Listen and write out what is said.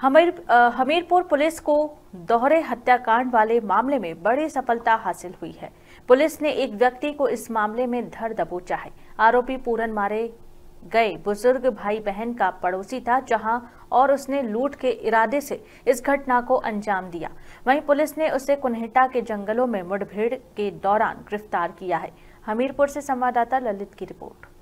Hamir Hamirpur police को दोहरे हत्याकांड वाले मामले में बड़ी सफलता हासिल हुई है पुलिस ने एक व्यक्ति को इस मामले में धर दबोचा है आरोपी पूरन मारे गए बुजुर्ग भाई बहन का पड़ोसी था जहां और उसने लूट के इरादे से इस घटना को अंजाम दिया वहीं पुलिस ने उसे कुन्हेटा के जंगलों में मुठभेड़ के दौरान गिरफ्तार किया है हमीरपुर से संवाददाता ललित की रिपोर्ट